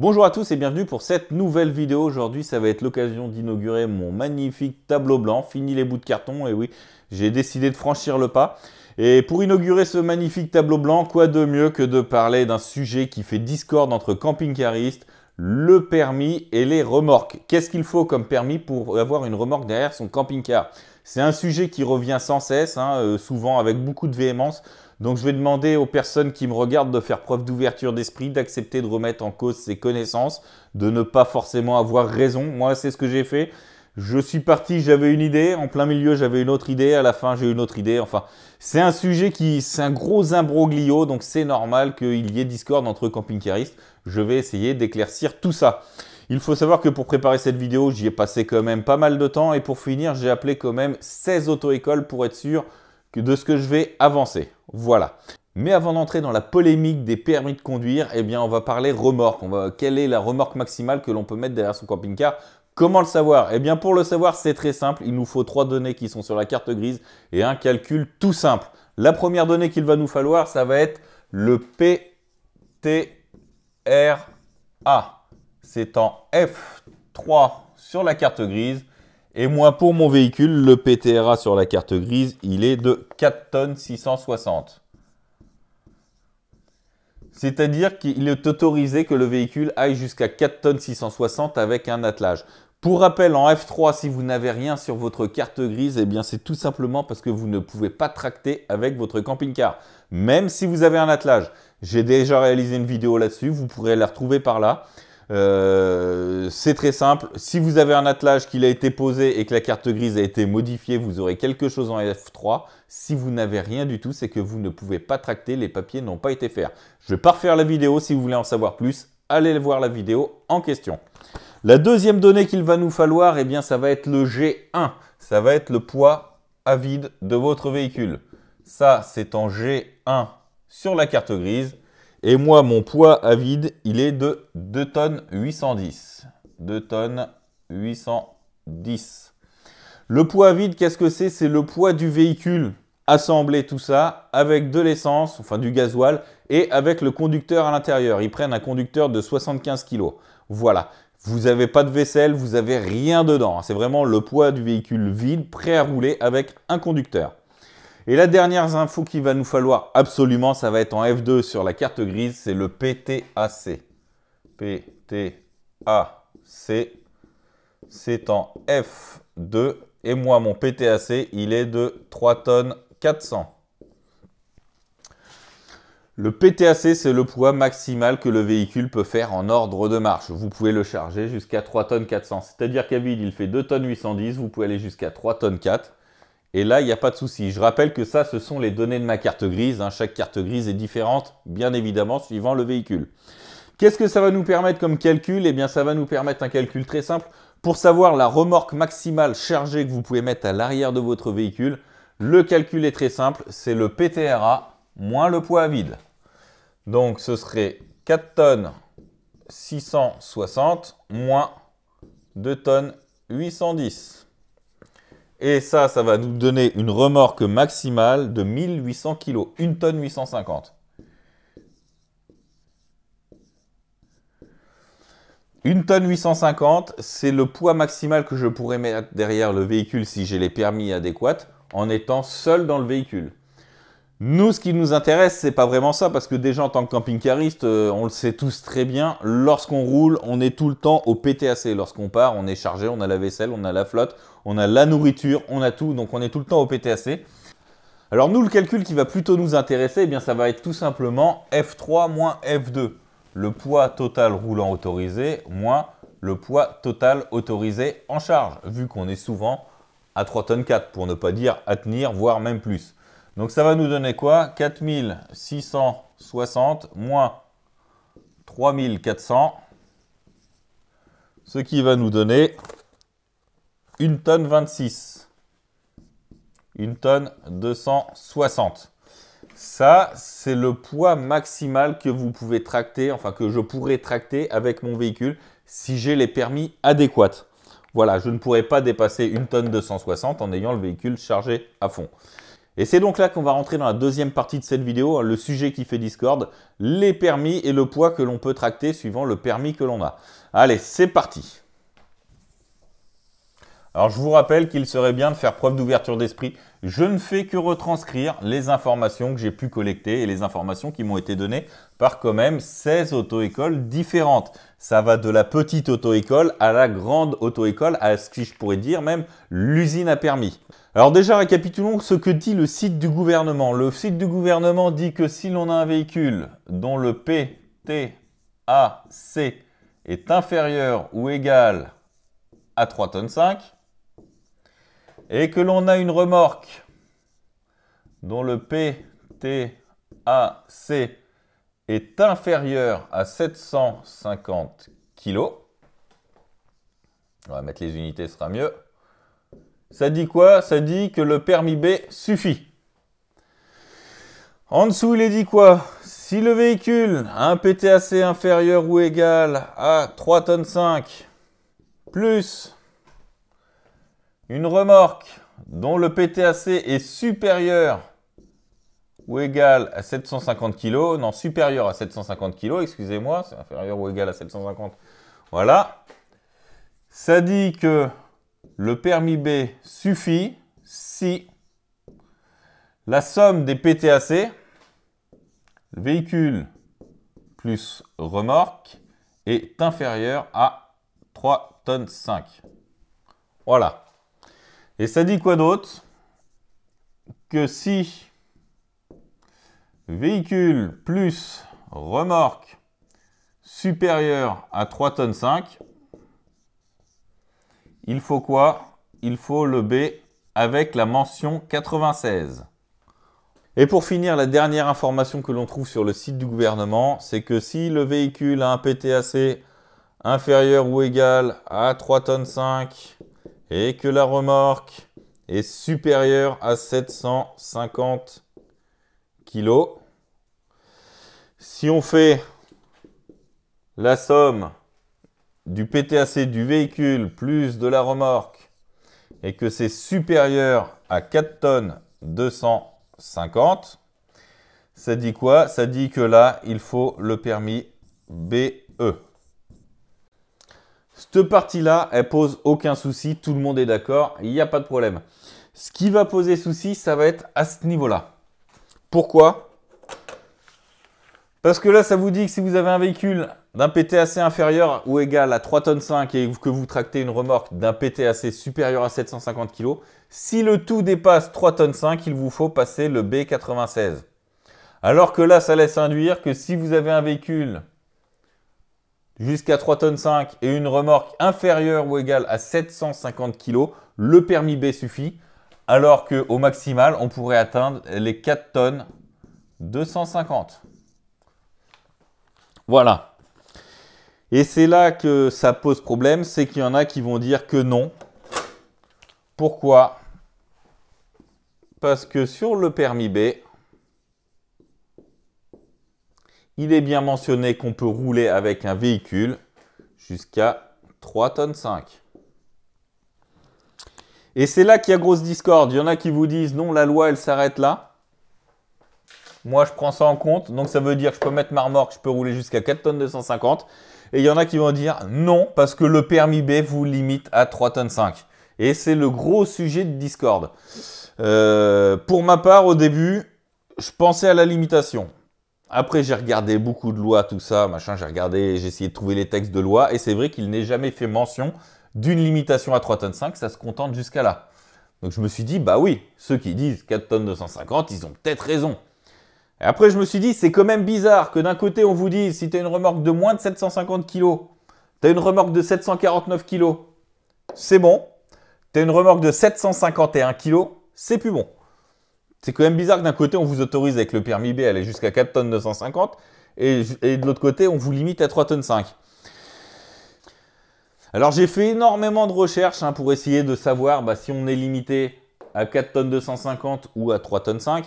Bonjour à tous et bienvenue pour cette nouvelle vidéo. Aujourd'hui, ça va être l'occasion d'inaugurer mon magnifique tableau blanc. Fini les bouts de carton, et oui, j'ai décidé de franchir le pas. Et pour inaugurer ce magnifique tableau blanc, quoi de mieux que de parler d'un sujet qui fait discorde entre camping-caristes, le permis et les remorques. Qu'est-ce qu'il faut comme permis pour avoir une remorque derrière son camping-car C'est un sujet qui revient sans cesse, hein, euh, souvent avec beaucoup de véhémence. Donc je vais demander aux personnes qui me regardent de faire preuve d'ouverture d'esprit, d'accepter de remettre en cause ses connaissances, de ne pas forcément avoir raison. Moi, c'est ce que j'ai fait. Je suis parti, j'avais une idée, en plein milieu j'avais une autre idée, à la fin j'ai une autre idée. Enfin, c'est un sujet qui, c'est un gros imbroglio, donc c'est normal qu'il y ait discorde entre camping-caristes. Je vais essayer d'éclaircir tout ça. Il faut savoir que pour préparer cette vidéo, j'y ai passé quand même pas mal de temps et pour finir, j'ai appelé quand même 16 auto-écoles pour être sûr de ce que je vais avancer. Voilà. Mais avant d'entrer dans la polémique des permis de conduire, eh bien on va parler remorque. quelle est la remorque maximale que l'on peut mettre derrière son camping-car Comment le savoir Eh bien pour le savoir, c'est très simple. Il nous faut trois données qui sont sur la carte grise et un calcul tout simple. La première donnée qu'il va nous falloir, ça va être le PTRA. C'est en F3 sur la carte grise. Et moi, pour mon véhicule, le PTRA sur la carte grise, il est de 4 tonnes 660. C'est-à-dire qu'il est autorisé que le véhicule aille jusqu'à 4 tonnes 660 avec un attelage. Pour rappel, en F3, si vous n'avez rien sur votre carte grise, eh bien c'est tout simplement parce que vous ne pouvez pas tracter avec votre camping-car, même si vous avez un attelage. J'ai déjà réalisé une vidéo là-dessus, vous pourrez la retrouver par là. Euh, c'est très simple. Si vous avez un attelage qui a été posé et que la carte grise a été modifiée, vous aurez quelque chose en F3. Si vous n'avez rien du tout, c'est que vous ne pouvez pas tracter, les papiers n'ont pas été faits. Je ne vais pas refaire la vidéo, si vous voulez en savoir plus, allez voir la vidéo en question. La deuxième donnée qu'il va nous falloir, et eh bien, ça va être le G1. Ça va être le poids à vide de votre véhicule. Ça, c'est en G1 sur la carte grise. Et moi, mon poids à vide, il est de 2 tonnes 810. 2 tonnes 810. Le poids à vide, qu'est-ce que c'est C'est le poids du véhicule. assemblé, tout ça avec de l'essence, enfin du gasoil, et avec le conducteur à l'intérieur. Ils prennent un conducteur de 75 kg. Voilà. Vous n'avez pas de vaisselle, vous n'avez rien dedans. C'est vraiment le poids du véhicule vide, prêt à rouler avec un conducteur. Et la dernière info qu'il va nous falloir absolument, ça va être en F2 sur la carte grise, c'est le PTAC. PTAC, c'est en F2. Et moi, mon PTAC, il est de 3 tonnes 400. Le PTAC, c'est le poids maximal que le véhicule peut faire en ordre de marche. Vous pouvez le charger jusqu'à 3 tonnes 400. C'est-à-dire qu'à vide, il fait 2 tonnes 810. Vous pouvez aller jusqu'à 3 tonnes 4. Et là, il n'y a pas de souci. Je rappelle que ça, ce sont les données de ma carte grise. Hein. Chaque carte grise est différente, bien évidemment, suivant le véhicule. Qu'est-ce que ça va nous permettre comme calcul Eh bien, ça va nous permettre un calcul très simple. Pour savoir la remorque maximale chargée que vous pouvez mettre à l'arrière de votre véhicule, le calcul est très simple. C'est le PTRA moins le poids à vide. Donc, ce serait 4 tonnes 660 moins 2 tonnes 810. Et ça, ça va nous donner une remorque maximale de 1800 kg, 1 tonne 850. Une tonne 850, c'est le poids maximal que je pourrais mettre derrière le véhicule si j'ai les permis adéquats en étant seul dans le véhicule. Nous, ce qui nous intéresse, c'est pas vraiment ça, parce que déjà en tant que camping-cariste, euh, on le sait tous très bien, lorsqu'on roule, on est tout le temps au PTAC. Lorsqu'on part, on est chargé, on a la vaisselle, on a la flotte, on a la nourriture, on a tout, donc on est tout le temps au PTAC. Alors nous, le calcul qui va plutôt nous intéresser, eh bien ça va être tout simplement F3 moins F2, le poids total roulant autorisé moins le poids total autorisé en charge, vu qu'on est souvent à 3 tonnes 4, pour ne pas dire à tenir, voire même plus. Donc ça va nous donner quoi 4660 moins 3400, ce qui va nous donner une tonne 26, une tonne 260. Ça, c'est le poids maximal que vous pouvez tracter, enfin que je pourrais tracter avec mon véhicule si j'ai les permis adéquats. Voilà, je ne pourrais pas dépasser une tonne 260 en ayant le véhicule chargé à fond. Et c'est donc là qu'on va rentrer dans la deuxième partie de cette vidéo, hein, le sujet qui fait Discord, les permis et le poids que l'on peut tracter suivant le permis que l'on a. Allez, c'est parti alors je vous rappelle qu'il serait bien de faire preuve d'ouverture d'esprit. Je ne fais que retranscrire les informations que j'ai pu collecter et les informations qui m'ont été données par quand même 16 auto-écoles différentes. Ça va de la petite auto-école à la grande auto-école, à ce que je pourrais dire même l'usine à permis. Alors déjà, récapitulons ce que dit le site du gouvernement. Le site du gouvernement dit que si l'on a un véhicule dont le PTAC est inférieur ou égal à 3,5 tonnes et que l'on a une remorque dont le PTAC est inférieur à 750 kg, on va mettre les unités, ce sera mieux, ça dit quoi Ça dit que le permis B suffit. En dessous, il est dit quoi Si le véhicule a un PTAC inférieur ou égal à 3,5 tonnes plus une remorque dont le PTAC est supérieur ou égal à 750 kg, non, supérieur à 750 kg, excusez-moi, c'est inférieur ou égal à 750. Voilà. Ça dit que le permis B suffit si la somme des PTAC, véhicule plus remorque, est inférieure à 3 tonnes 5. Voilà. Et ça dit quoi d'autre Que si véhicule plus remorque supérieur à 3 tonnes 5, il faut quoi Il faut le B avec la mention 96. Et pour finir, la dernière information que l'on trouve sur le site du gouvernement, c'est que si le véhicule a un PTAC inférieur ou égal à 3,5 tonnes et que la remorque est supérieure à 750 kg, si on fait la somme du PTAC du véhicule plus de la remorque et que c'est supérieur à 4 tonnes 250, ça dit quoi Ça dit que là, il faut le permis BE. Cette partie-là, elle pose aucun souci, tout le monde est d'accord, il n'y a pas de problème. Ce qui va poser souci, ça va être à ce niveau-là. Pourquoi parce que là, ça vous dit que si vous avez un véhicule d'un PTAC inférieur ou égal à 3,5 tonnes et que vous tractez une remorque d'un PTAC supérieur à 750 kg, si le tout dépasse 3,5 tonnes il vous faut passer le B96. Alors que là, ça laisse induire que si vous avez un véhicule jusqu'à 3,5 tonnes et une remorque inférieure ou égale à 750 kg, le permis B suffit, alors qu'au maximal, on pourrait atteindre les 4 tonnes 250. Voilà. Et c'est là que ça pose problème, c'est qu'il y en a qui vont dire que non. Pourquoi Parce que sur le permis B, il est bien mentionné qu'on peut rouler avec un véhicule jusqu'à 3 tonnes 5. Et c'est là qu'il y a grosse discorde. Il y en a qui vous disent non, la loi, elle s'arrête là. Moi, je prends ça en compte. Donc, ça veut dire que je peux mettre ma remorque, je peux rouler jusqu'à 4 tonnes 250. Et il y en a qui vont dire non, parce que le permis B vous limite à 3 tonnes 5. Et c'est le gros sujet de Discord. Euh, pour ma part, au début, je pensais à la limitation. Après, j'ai regardé beaucoup de lois, tout ça, machin. J'ai regardé, j'ai essayé de trouver les textes de loi. Et c'est vrai qu'il n'est jamais fait mention d'une limitation à 3 tonnes 5. Ça se contente jusqu'à là. Donc je me suis dit, bah oui, ceux qui disent 4 tonnes 250, ils ont peut-être raison après, je me suis dit, c'est quand même bizarre que d'un côté, on vous dise, si tu as une remorque de moins de 750 kg, tu as une remorque de 749 kg, c'est bon. Tu as une remorque de 751 kg, c'est plus bon. C'est quand même bizarre que d'un côté, on vous autorise avec le permis B à aller jusqu'à 4 tonnes 250 et, de l'autre côté, on vous limite à 3 tonnes 5. Alors j'ai fait énormément de recherches hein, pour essayer de savoir bah, si on est limité à 4 tonnes 250 ou à 3 tonnes 5.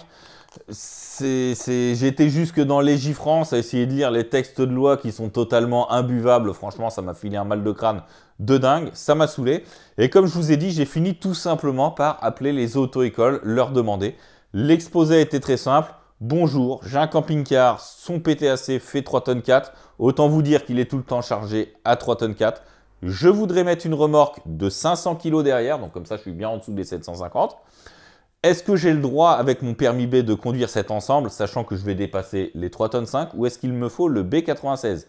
J'étais jusque dans l'égifrance france à essayer de lire les textes de loi qui sont totalement imbuvables. Franchement, ça m'a filé un mal de crâne de dingue, ça m'a saoulé. Et comme je vous ai dit, j'ai fini tout simplement par appeler les auto-écoles, leur demander. L'exposé était très simple. Bonjour, j'ai un camping-car, son PTAC fait 3 tonnes 4. Autant vous dire qu'il est tout le temps chargé à 3 tonnes 4. Je voudrais mettre une remorque de 500 kg derrière, donc comme ça je suis bien en dessous des 750. Est-ce que j'ai le droit, avec mon permis B, de conduire cet ensemble, sachant que je vais dépasser les 3,5 tonnes 5, ou est-ce qu'il me faut le B96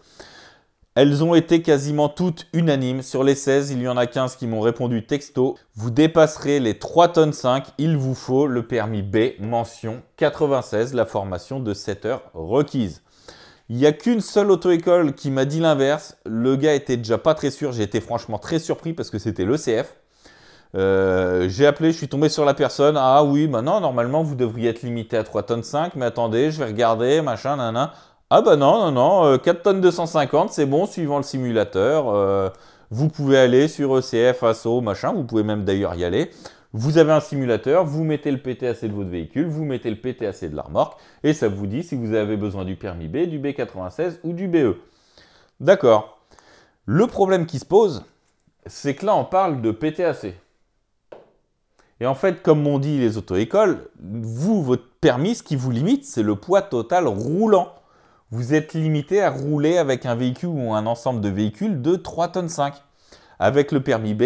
Elles ont été quasiment toutes unanimes. Sur les 16, il y en a 15 qui m'ont répondu texto. Vous dépasserez les 3,5 tonnes 5, il vous faut le permis B, mention 96, la formation de 7 heures requise. Il n'y a qu'une seule auto-école qui m'a dit l'inverse. Le gars était déjà pas très sûr. J'ai été franchement très surpris parce que c'était l'ECF. Euh, j'ai appelé, je suis tombé sur la personne. Ah oui, maintenant bah normalement vous devriez être limité à 3 tonnes 5, mais attendez, je vais regarder, machin, Ah bah non, non, non, 4 euh, tonnes 250, c'est bon, suivant le simulateur. Euh, vous pouvez aller sur ECF, ASO, machin, vous pouvez même d'ailleurs y aller. Vous avez un simulateur, vous mettez le PTAC de votre véhicule, vous mettez le PTAC de la remorque, et ça vous dit si vous avez besoin du permis B, du B96 ou du BE. D'accord. Le problème qui se pose, c'est que là on parle de PTAC. Et en fait, comme m'ont dit les auto-écoles, vous, votre permis, ce qui vous limite, c'est le poids total roulant. Vous êtes limité à rouler avec un véhicule ou un ensemble de véhicules de 3 tonnes 5. Avec le permis B,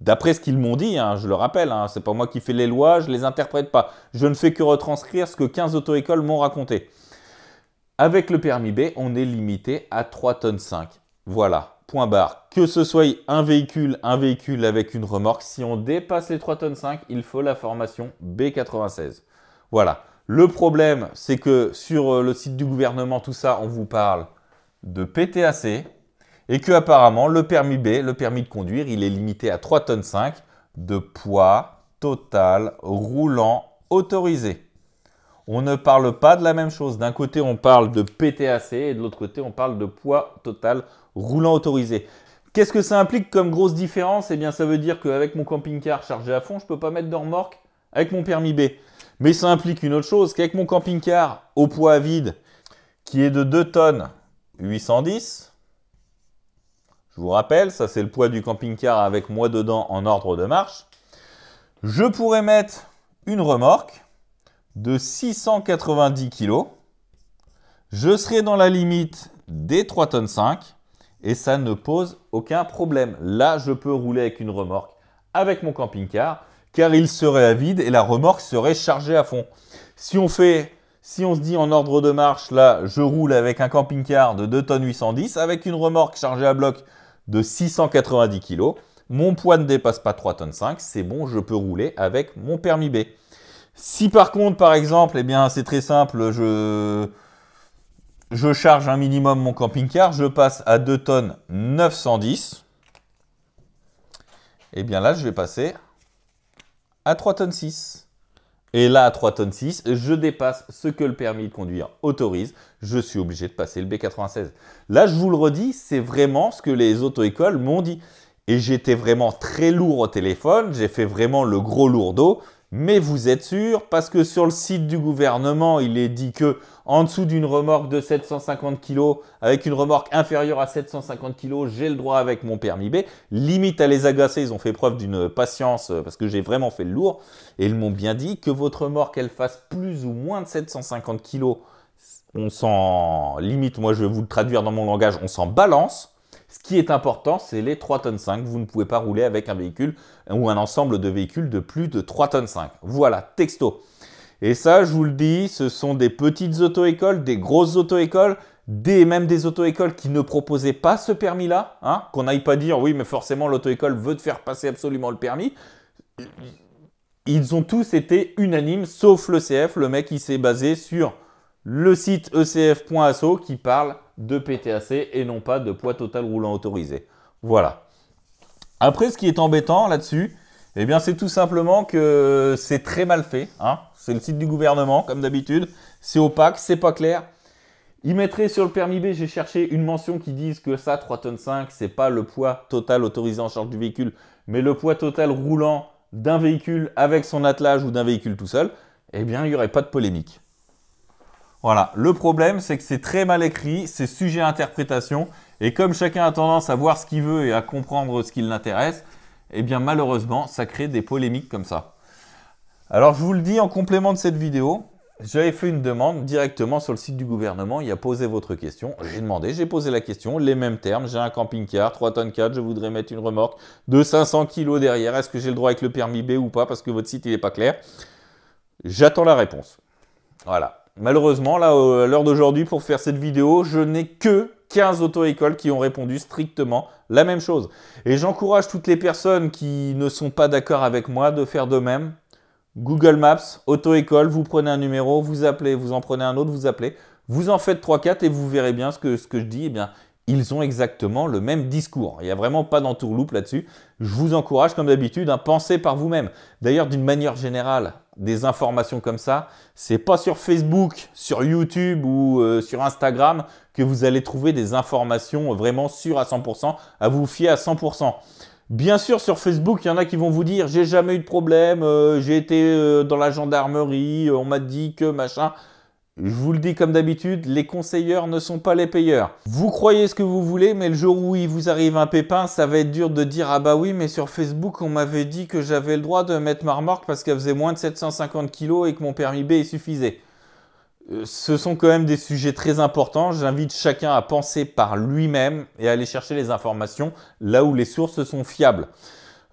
d'après ce qu'ils m'ont dit, hein, je le rappelle, hein, c'est pas moi qui fais les lois, je ne les interprète pas. Je ne fais que retranscrire ce que 15 auto-écoles m'ont raconté. Avec le permis B, on est limité à 3 tonnes 5. Voilà, point barre. Que ce soit un véhicule, un véhicule avec une remorque, si on dépasse les 3 tonnes 5, il faut la formation B96. Voilà. Le problème, c'est que sur euh, le site du gouvernement, tout ça, on vous parle de PTAC et que apparemment le permis B, le permis de conduire, il est limité à 3 tonnes 5 de poids total roulant autorisé. On ne parle pas de la même chose. D'un côté, on parle de PTAC et de l'autre côté, on parle de poids total roulant autorisé. Qu'est-ce que ça implique comme grosse différence Eh bien, ça veut dire qu'avec mon camping-car chargé à fond, je ne peux pas mettre de remorque avec mon permis B. Mais ça implique une autre chose, qu'avec mon camping-car au poids vide, qui est de 2 tonnes 810, je vous rappelle, ça c'est le poids du camping-car avec moi dedans en ordre de marche, je pourrais mettre une remorque de 690 kg, je serai dans la limite des 3 tonnes 5, et ça ne pose aucun problème. Là, je peux rouler avec une remorque, avec mon camping-car, car il serait à vide et la remorque serait chargée à fond. Si on fait, si on se dit en ordre de marche, là, je roule avec un camping-car de 2 tonnes 810 avec une remorque chargée à bloc de 690 kg, mon poids ne dépasse pas 3 tonnes 5, c'est bon, je peux rouler avec mon permis B. Si par contre, par exemple, eh bien, c'est très simple, je je charge un minimum mon camping-car, je passe à 2 tonnes 910. Et eh bien là, je vais passer à 3 tonnes 6. Et là, à 3 tonnes 6, je dépasse ce que le permis de conduire autorise. Je suis obligé de passer le B96. Là, je vous le redis, c'est vraiment ce que les auto-écoles m'ont dit. Et j'étais vraiment très lourd au téléphone, j'ai fait vraiment le gros lourdeau mais vous êtes sûr parce que sur le site du gouvernement, il est dit que en dessous d'une remorque de 750 kg avec une remorque inférieure à 750 kg, j'ai le droit avec mon permis B. Limite à les agacer, ils ont fait preuve d'une patience euh, parce que j'ai vraiment fait le lourd et ils m'ont bien dit que votre remorque elle fasse plus ou moins de 750 kg, on s'en limite, moi je vais vous le traduire dans mon langage, on s'en balance ce qui est important, c'est les 3,5 tonnes 5. Vous ne pouvez pas rouler avec un véhicule ou un ensemble de véhicules de plus de 3 tonnes 5. Voilà, texto. Et ça, je vous le dis, ce sont des petites auto-écoles, des grosses auto-écoles, des, même des auto-écoles qui ne proposaient pas ce permis-là. Hein, qu'on n'aille pas dire, oui, mais forcément, l'auto-école veut te faire passer absolument le permis. Ils ont tous été unanimes, sauf le CF. Le mec, il s'est basé sur le site ecf.asso qui parle de PTAC et non pas de poids total roulant autorisé. Voilà. Après, ce qui est embêtant là-dessus, eh bien, c'est tout simplement que c'est très mal fait. Hein. c'est le site du gouvernement, comme d'habitude. C'est opaque, c'est pas clair. Ils mettraient sur le permis B, j'ai cherché une mention qui dise que ça, 3 tonnes 5, c'est pas le poids total autorisé en charge du véhicule, mais le poids total roulant d'un véhicule avec son attelage ou d'un véhicule tout seul. Eh bien, il n'y aurait pas de polémique. Voilà, le problème c'est que c'est très mal écrit, c'est sujet à interprétation, et comme chacun a tendance à voir ce qu'il veut et à comprendre ce qui l'intéresse, eh bien malheureusement ça crée des polémiques comme ça. Alors je vous le dis en complément de cette vidéo, j'avais fait une demande directement sur le site du gouvernement, il y a posé votre question, j'ai demandé, j'ai posé la question, les mêmes termes, j'ai un camping-car, 3 tonnes 4, je voudrais mettre une remorque de 500 kg derrière, est-ce que j'ai le droit avec le permis B ou pas parce que votre site il n'est pas clair J'attends la réponse. Voilà. Malheureusement, là, à l'heure d'aujourd'hui, pour faire cette vidéo, je n'ai que 15 auto-écoles qui ont répondu strictement la même chose. Et j'encourage toutes les personnes qui ne sont pas d'accord avec moi de faire de même. Google Maps, auto-école, vous prenez un numéro, vous appelez, vous en prenez un autre, vous appelez, vous en faites 3-4 et vous verrez bien ce que, je dis. Eh bien, ils ont exactement le même discours. Il n'y a vraiment pas d'entourloupe là-dessus. Je vous encourage, comme d'habitude, à penser par vous-même. D'ailleurs, d'une manière générale, des informations comme ça, c'est pas sur Facebook, sur YouTube ou euh, sur Instagram que vous allez trouver des informations vraiment sûres à 100%, à vous fier à 100%. Bien sûr, sur Facebook, il y en a qui vont vous dire j'ai jamais eu de problème, euh, j'ai été euh, dans la gendarmerie, on m'a dit que machin. Je vous le dis comme d'habitude, les conseilleurs ne sont pas les payeurs. Vous croyez ce que vous voulez, mais le jour où il vous arrive un pépin, ça va être dur de dire ah bah oui, mais sur Facebook on m'avait dit que j'avais le droit de mettre ma remorque parce qu'elle faisait moins de 750 kg et que mon permis B suffisait. Euh, ce sont quand même des sujets très importants. J'invite chacun à penser par lui-même et à aller chercher les informations là où les sources sont fiables.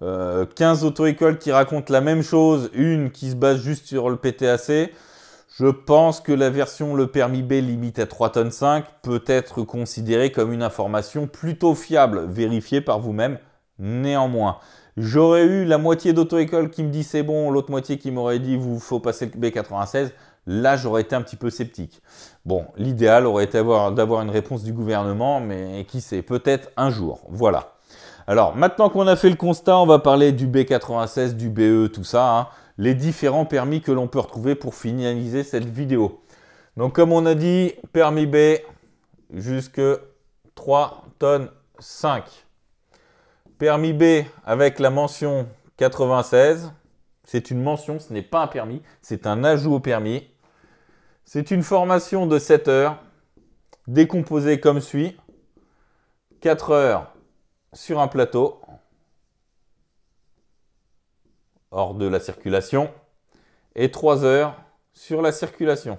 15 euh, auto-écoles qui racontent la même chose, une qui se base juste sur le PTAC. Je pense que la version le permis B limite à 3 tonnes 5 peut être considérée comme une information plutôt fiable, vérifiée par vous-même néanmoins. J'aurais eu la moitié d'auto-école qui me dit c'est bon, l'autre moitié qui m'aurait dit vous faut passer le B96. Là, j'aurais été un petit peu sceptique. Bon, l'idéal aurait été d'avoir une réponse du gouvernement, mais qui sait, peut-être un jour. Voilà. Alors, maintenant qu'on a fait le constat, on va parler du B96, du BE, tout ça. Hein les différents permis que l'on peut retrouver pour finaliser cette vidéo. Donc comme on a dit, permis B jusque 3 tonnes 5. Permis B avec la mention 96. C'est une mention, ce n'est pas un permis, c'est un ajout au permis. C'est une formation de 7 heures, décomposée comme suit. 4 heures sur un plateau, hors de la circulation et 3 heures sur la circulation.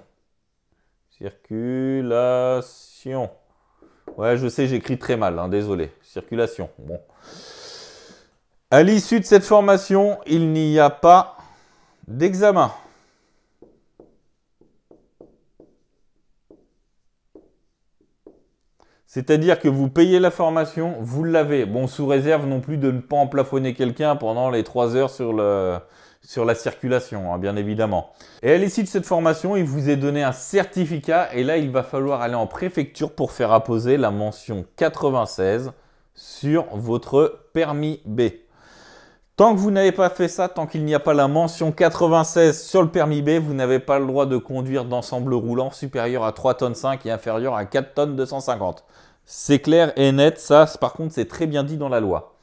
Circulation. Ouais, je sais, j'écris très mal, hein, désolé. Circulation. Bon. À l'issue de cette formation, il n'y a pas d'examen. C'est-à-dire que vous payez la formation, vous l'avez. Bon, sous réserve non plus de ne pas en plafonner quelqu'un pendant les 3 heures sur, sur la circulation, hein, bien évidemment. Et à l'issue de cette formation, il vous est donné un certificat. Et là, il va falloir aller en préfecture pour faire apposer la mention 96 sur votre permis B. Tant que vous n'avez pas fait ça, tant qu'il n'y a pas la mention 96 sur le permis B, vous n'avez pas le droit de conduire d'ensemble roulant supérieur à 3 tonnes 5 et inférieur à 4 tonnes 250. C'est clair et net, ça par contre c'est très bien dit dans la loi.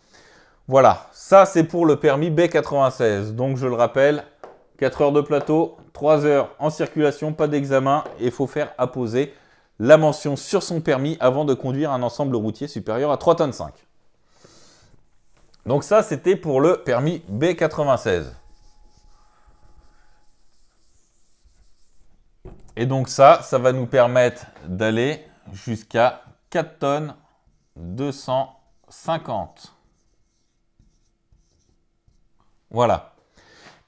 Voilà, ça c'est pour le permis B96. Donc je le rappelle, 4 heures de plateau, 3 heures en circulation, pas d'examen et il faut faire apposer la mention sur son permis avant de conduire un ensemble routier supérieur à 3 tonnes 5. Donc ça c'était pour le permis B96. Et donc ça, ça va nous permettre d'aller jusqu'à 4 tonnes 250. Voilà.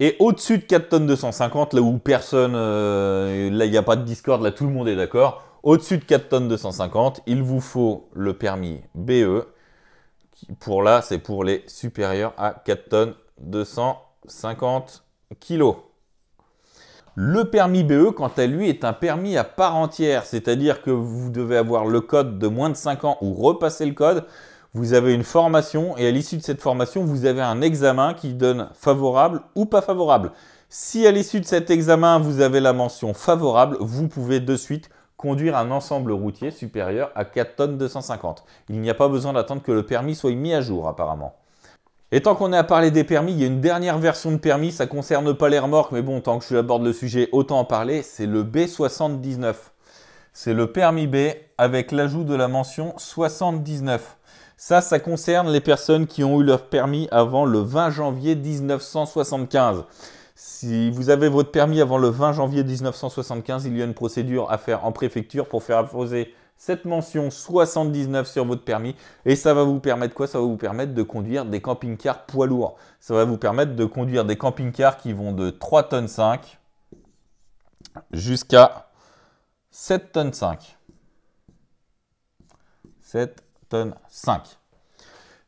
Et au-dessus de 4 tonnes 250, là où personne, euh, là il n'y a pas de Discord, là tout le monde est d'accord, au-dessus de 4 tonnes 250, il vous faut le permis BE. Pour là, c'est pour les supérieurs à 4 tonnes 250 kg. Le permis BE, quant à lui, est un permis à part entière, c'est-à-dire que vous devez avoir le code de moins de 5 ans ou repasser le code. Vous avez une formation et à l'issue de cette formation, vous avez un examen qui donne favorable ou pas favorable. Si à l'issue de cet examen, vous avez la mention favorable, vous pouvez de suite conduire un ensemble routier supérieur à 4 tonnes 250. Il n'y a pas besoin d'attendre que le permis soit mis à jour apparemment. Et tant qu'on est à parler des permis, il y a une dernière version de permis, ça concerne pas les remorques, mais bon, tant que je aborde le sujet, autant en parler, c'est le B79. C'est le permis B avec l'ajout de la mention 79. Ça, ça concerne les personnes qui ont eu leur permis avant le 20 janvier 1975. Si vous avez votre permis avant le 20 janvier 1975, il y a une procédure à faire en préfecture pour faire apposer cette mention 79 sur votre permis et ça va vous permettre quoi Ça va vous permettre de conduire des camping-cars poids lourds. Ça va vous permettre de conduire des camping-cars qui vont de 3 tonnes 5 jusqu'à 7 tonnes 5. 7 tonnes 5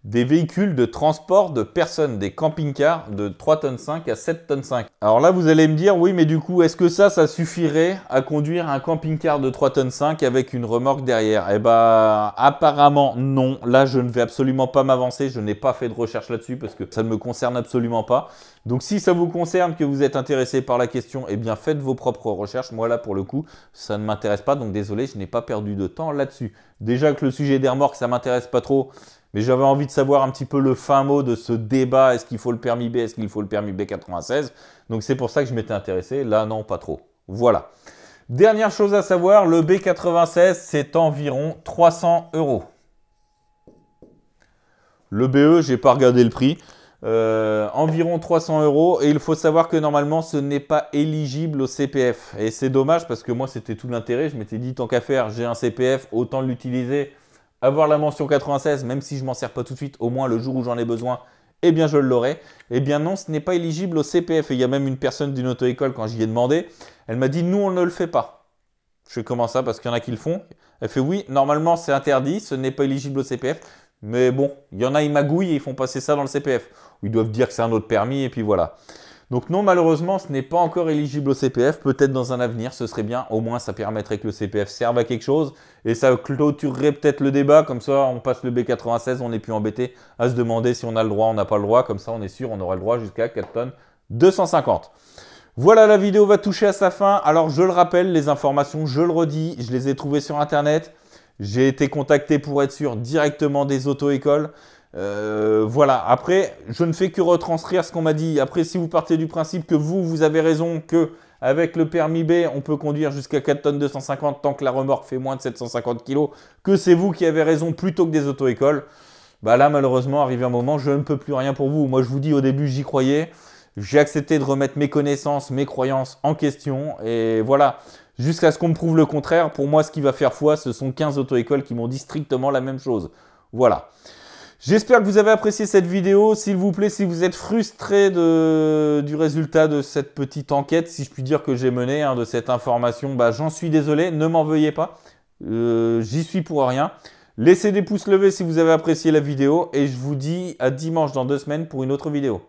des véhicules de transport de personnes, des camping-cars de 3 tonnes 5 à 7 tonnes 5. Alors là, vous allez me dire, oui, mais du coup, est-ce que ça, ça suffirait à conduire un camping-car de 3 tonnes 5 avec une remorque derrière Eh bah, apparemment, non. Là, je ne vais absolument pas m'avancer. Je n'ai pas fait de recherche là-dessus parce que ça ne me concerne absolument pas. Donc, si ça vous concerne, que vous êtes intéressé par la question, eh bien, faites vos propres recherches. Moi, là, pour le coup, ça ne m'intéresse pas. Donc, désolé, je n'ai pas perdu de temps là-dessus. Déjà que le sujet des remorques, ça m'intéresse pas trop mais j'avais envie de savoir un petit peu le fin mot de ce débat. Est-ce qu'il faut le permis B Est-ce qu'il faut le permis B96 Donc c'est pour ça que je m'étais intéressé. Là, non, pas trop. Voilà. Dernière chose à savoir, le B96, c'est environ 300 euros. Le BE, j'ai pas regardé le prix. Euh, environ 300 euros. Et il faut savoir que normalement, ce n'est pas éligible au CPF. Et c'est dommage parce que moi, c'était tout l'intérêt. Je m'étais dit, tant qu'à faire, j'ai un CPF, autant l'utiliser avoir la mention 96, même si je m'en sers pas tout de suite, au moins le jour où j'en ai besoin, eh bien je l'aurai. Eh bien non, ce n'est pas éligible au CPF. Et il y a même une personne d'une auto-école, quand j'y ai demandé, elle m'a dit, nous, on ne le fait pas. Je fais comment ça Parce qu'il y en a qui le font. Elle fait, oui, normalement, c'est interdit, ce n'est pas éligible au CPF. Mais bon, il y en a, ils magouillent et ils font passer ça dans le CPF. Ils doivent dire que c'est un autre permis, et puis voilà. Donc non, malheureusement, ce n'est pas encore éligible au CPF. Peut-être dans un avenir, ce serait bien. Au moins, ça permettrait que le CPF serve à quelque chose. Et ça clôturerait peut-être le débat. Comme ça, on passe le B96, on n'est plus embêté à se demander si on a le droit, on n'a pas le droit. Comme ça, on est sûr, on aura le droit jusqu'à 4 tonnes 250. Voilà, la vidéo va toucher à sa fin. Alors, je le rappelle, les informations, je le redis, je les ai trouvées sur Internet. J'ai été contacté pour être sûr directement des auto-écoles. Euh, voilà, après, je ne fais que retranscrire ce qu'on m'a dit. Après, si vous partez du principe que vous, vous avez raison, que avec le permis B, on peut conduire jusqu'à 4 tonnes 250 tant que la remorque fait moins de 750 kg, que c'est vous qui avez raison plutôt que des auto-écoles, bah là, malheureusement, arrivé un moment, je ne peux plus rien pour vous. Moi, je vous dis, au début, j'y croyais. J'ai accepté de remettre mes connaissances, mes croyances en question. Et voilà, jusqu'à ce qu'on me prouve le contraire, pour moi, ce qui va faire foi, ce sont 15 auto-écoles qui m'ont dit strictement la même chose. Voilà. J'espère que vous avez apprécié cette vidéo. S'il vous plaît, si vous êtes frustré de, du résultat de cette petite enquête, si je puis dire que j'ai mené hein, de cette information, bah, j'en suis désolé, ne m'en veuillez pas. Euh, j'y suis pour rien. Laissez des pouces levés si vous avez apprécié la vidéo et je vous dis à dimanche dans deux semaines pour une autre vidéo.